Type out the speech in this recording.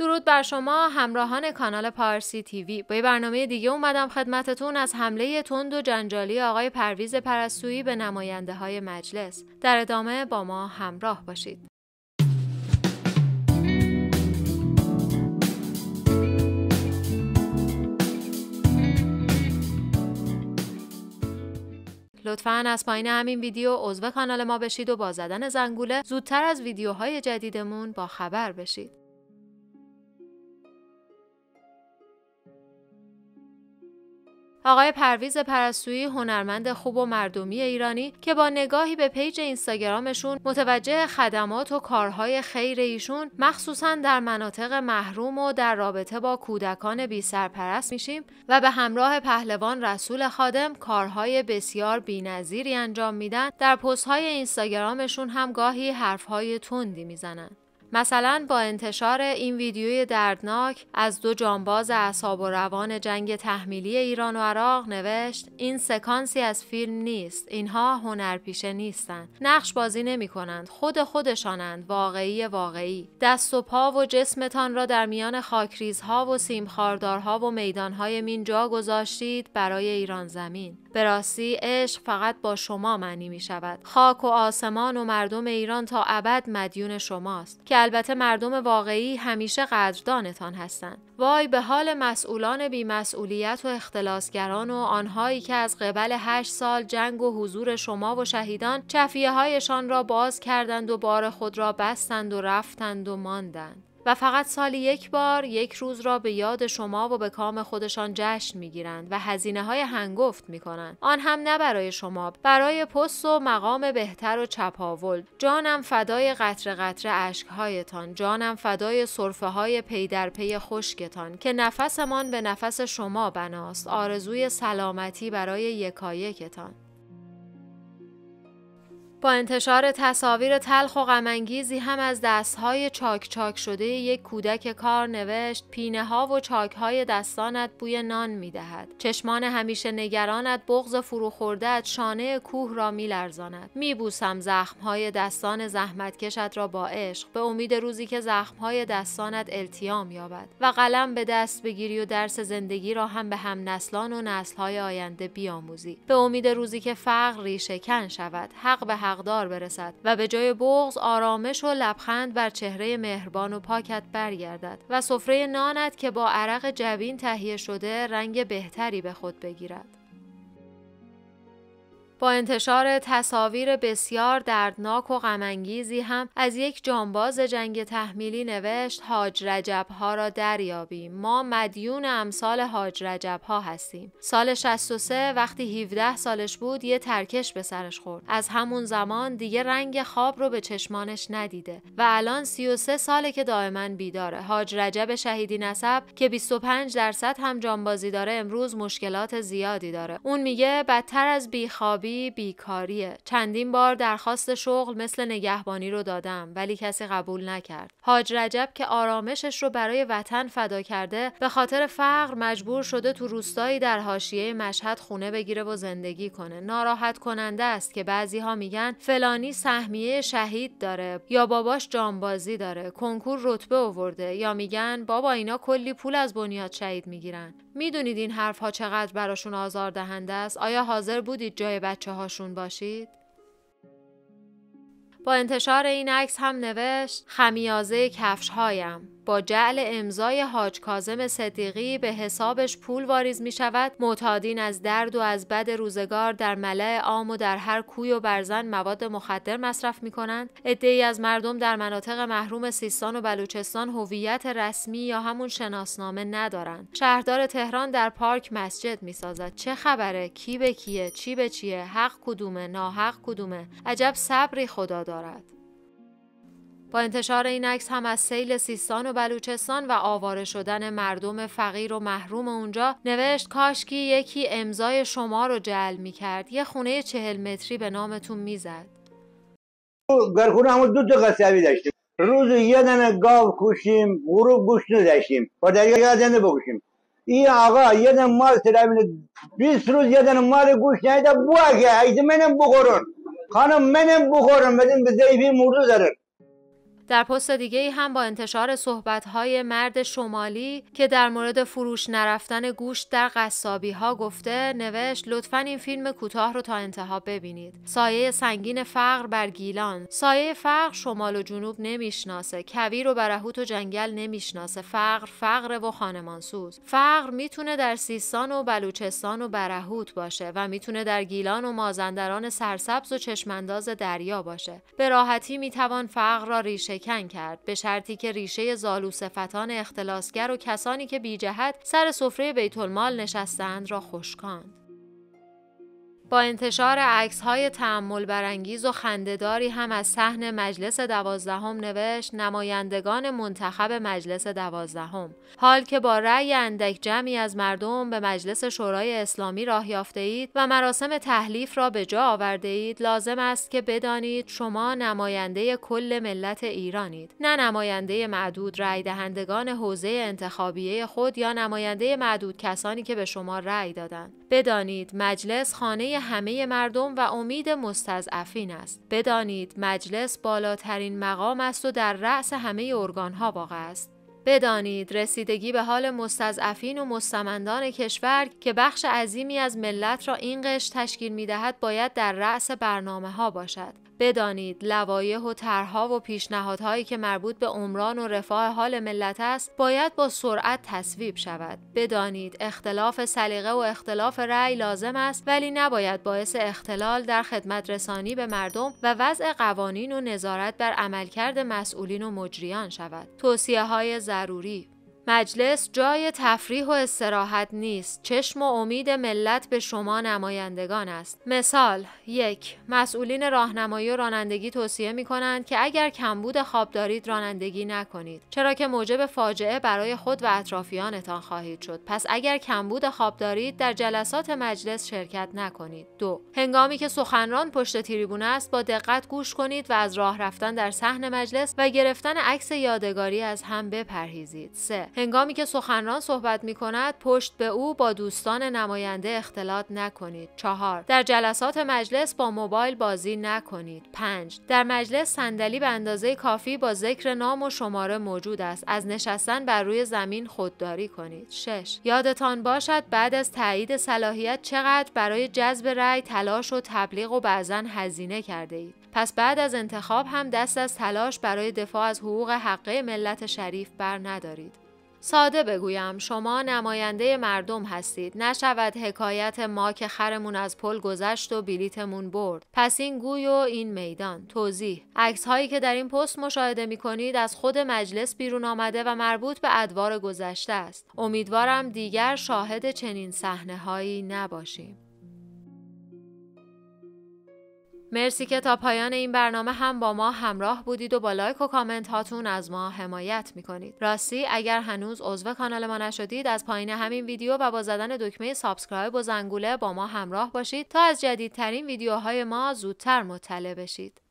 درود بر شما همراهان کانال پارسی تیوی با یه برنامه دیگه اومدم خدمتتون از حمله تند و جنجالی آقای پرویز پرستویی به نماینده های مجلس در ادامه با ما همراه باشید لطفا از پایین همین ویدیو عضو کانال ما بشید و با زدن زنگوله زودتر از ویدیوهای جدیدمون با خبر بشید آقای پرویز پرستویی هنرمند خوب و مردمی ایرانی که با نگاهی به پیج اینستاگرامشون متوجه خدمات و کارهای خیر ایشون مخصوصا در مناطق محروم و در رابطه با کودکان بی سرپرست میشیم و به همراه پهلوان رسول خادم کارهای بسیار بینظیری انجام میدن در پستهای اینستاگرامشون هم گاهی حرفهای تندی میزنند. مثلا با انتشار این ویدیوی دردناک از دو جانباز اعصاب و روان جنگ تحمیلی ایران و عراق نوشت این سکانسی از فیلم نیست اینها هنرپیشه نیستند نقش بازی نمی کنند خود خودشانند واقعی واقعی دست و پا و جسمتان را در میان خاکریزها و سیمخاردارها و میدانهای مین جا گذاشتید برای ایران زمین به راستی عشق فقط با شما معنی می شود خاک و آسمان و مردم ایران تا ابد مدیون شماست که البته مردم واقعی همیشه قدردانتان هستند وای به حال مسئولان بیمسئولیت و اختلاسگران و آنهایی که از قبل هشت سال جنگ و حضور شما و شهیدان چفیه هایشان را باز کردند و بار خود را بستند و رفتند و ماندند و فقط سال یک بار یک روز را به یاد شما و به کام خودشان جشن میگیرند و هزینه های هنگفت کنند. آن هم نه برای شما برای پست و مقام بهتر و چپاول جانم فدای قطر قطر اشکهایتان جانم فدای صرفه های پی در پی خشکتان که نفسمان به نفس شما بناست آرزوی سلامتی برای یکایکتان با انتشار تصاویر تلخ و غمانگیزی هم از دستهای چاک چاک شده یک کودک کار نوشت پینه ها و چاک های دستانت بوی نان می دهد. چشمان همیشه نگرانت بغز فرو از شانه کوه را می لرزاند. می بوسم زخم های دستان زحمتکشت را با عشق به امید روزی که زخم های دستانت التیام یابد و قلم به دست بگیری و درس زندگی را هم به هم نسلان و نسل های آینده بیاموزی. به امید روزی که فقر ریشه کن شود. حق به حقدار برسد و به جای بغز آرامش و لبخند بر چهره مهربان و پاکت برگردد و سفره نانت که با عرق جوین تهیه شده رنگ بهتری به خود بگیرد با انتشار تصاویر بسیار دردناک و غمانگیزی هم از یک جانباز جنگ تحمیلی نوشت حاج رجب ها را دریابیم ما مدیون امثال حاج رجب ها هستیم سال 63 وقتی 17 سالش بود یه ترکش به سرش خورد از همون زمان دیگه رنگ خواب رو به چشمانش ندیده و الان 33 ساله که دائما بیداره حاج رجب شهیدی نسب که 25 درصد هم جانبازی داره امروز مشکلات زیادی داره اون میگه بدتر از بیخوابی بیکاری بیکاریه چندین بار درخواست شغل مثل نگهبانی رو دادم ولی کسی قبول نکرد حاج رجب که آرامشش رو برای وطن فدا کرده به خاطر فقر مجبور شده تو روستایی در حاشیه مشهد خونه بگیره و زندگی کنه ناراحت کننده است که بعضی ها میگن فلانی سهمیه شهید داره یا باباش جانبازی داره کنکور رتبه آورده یا میگن بابا اینا کلی پول از بنیاد شهید میگیرن میدونید این حرفها چقدر براشون آزار دهنده است آیا حاضر بودید جای بچه بچه باشید؟ با انتشار این عکس هم نوشت خمیازه کفش هایم با جعل امضای حاج کازم صدیقی به حسابش پول واریز می شود معتادین از درد و از بد روزگار در ملع عام و در هر کوی و برزن مواد مخدر مصرف می کنند عدهای از مردم در مناطق محروم سیستان و بلوچستان هویت رسمی یا همون شناسنامه ندارند شهردار تهران در پارک مسجد می سازد چه خبره کی به کیه چی به چیه حق کدومه ناحق کدومه عجب صبری خدا دارد با انتشار این عکس هم از سیل سیستان و بلوچستان و آواره شدن مردم فقیر و محروم اونجا نوشت کاشکی یکی امضای شما رو می کرد. یه خونه چهل متری به نامتون میزد گرخونه همون دو تا قصبی داشتیم روز یه دنه گاو کشیم غروب گوش نداشتیم با دریا یه دنه بکشیم این آقا یه دنه مال سلامی 20 روز یه دنه مال گوش بو اگه ایده منم بخورن خانم منم بخورن بدین به زیفی در پست دیگه ای هم با انتشار های مرد شمالی که در مورد فروش نرفتن گوشت در قصابی ها گفته نوشت لطفا این فیلم کوتاه رو تا انتها ببینید سایه سنگین فقر بر گیلان سایه فقر شمال و جنوب نمیشناسه کویر و برهوت و جنگل نمیشناسه فقر فقر و خانمانسوز فقر میتونه در سیستان و بلوچستان و برهوت باشه و میتونه در گیلان و مازندران سرسبز و چشمانداز دریا باشه به راحتی میتوان فقر را ریشه شکن کرد به شرطی که ریشه صفتان اختلاسگر و کسانی که بیجهت سر سفره بیت المال نشستند را خشکاند با انتشار های تعمل برانگیز و خندهداری هم از صحن مجلس دوازدهم نوشت نمایندگان منتخب مجلس دوازدهم حال که با رأی اندک جمعی از مردم به مجلس شورای اسلامی راه یافته اید و مراسم تحلیف را به جا آورده اید لازم است که بدانید شما نماینده کل ملت ایرانید نه نماینده معدود رأی دهندگان حوزه انتخابیه خود یا نماینده معدود کسانی که به شما رأی دادند بدانید مجلس خانه همه مردم و امید مستضعفین است بدانید مجلس بالاترین مقام است و در رأس همه ها واقع است بدانید رسیدگی به حال مستضعفین و مستمندان کشور که بخش عظیمی از ملت را این قش تشکیل می دهد باید در رأس برنامه ها باشد بدانید لوایح و طرحها و پیشنهادهایی که مربوط به عمران و رفاه حال ملت است باید با سرعت تصویب شود بدانید اختلاف سلیقه و اختلاف رأی لازم است ولی نباید باعث اختلال در خدمت رسانی به مردم و وضع قوانین و نظارت بر عملکرد مسئولین و مجریان شود توصیه های ضروری مجلس جای تفریح و استراحت نیست. چشم و امید ملت به شما نمایندگان است. مثال یک مسئولین راهنمایی و رانندگی توصیه می کنند که اگر کمبود خواب دارید رانندگی نکنید. چرا که موجب فاجعه برای خود و اطرافیانتان خواهید شد. پس اگر کمبود خواب دارید در جلسات مجلس شرکت نکنید. دو هنگامی که سخنران پشت تریبون است با دقت گوش کنید و از راه رفتن در صحن مجلس و گرفتن عکس یادگاری از هم بپرهیزید. سه هنگامی که سخنران صحبت می کند پشت به او با دوستان نماینده اختلاط نکنید. چهار در جلسات مجلس با موبایل بازی نکنید. 5 در مجلس صندلی به اندازه کافی با ذکر نام و شماره موجود است. از نشستن بر روی زمین خودداری کنید. 6 یادتان باشد بعد از تایید صلاحیت چقدر برای جذب رأی تلاش و تبلیغ و بعضا هزینه کرده اید. پس بعد از انتخاب هم دست از تلاش برای دفاع از حقوق حقه ملت شریف بر ندارید. ساده بگویم شما نماینده مردم هستید نشود حکایت ما که خرمون از پل گذشت و بلیتمون برد پس این گوی و این میدان توضیح عکس هایی که در این پست مشاهده می کنید از خود مجلس بیرون آمده و مربوط به ادوار گذشته است امیدوارم دیگر شاهد چنین صحنه هایی نباشیم مرسی که تا پایان این برنامه هم با ما همراه بودید و با لایک و کامنت هاتون از ما حمایت میکنید راستی اگر هنوز عضو کانال ما نشدید از پایین همین ویدیو و با زدن دکمه سابسکرایب و زنگوله با ما همراه باشید تا از جدیدترین ویدیوهای ما زودتر مطلع بشید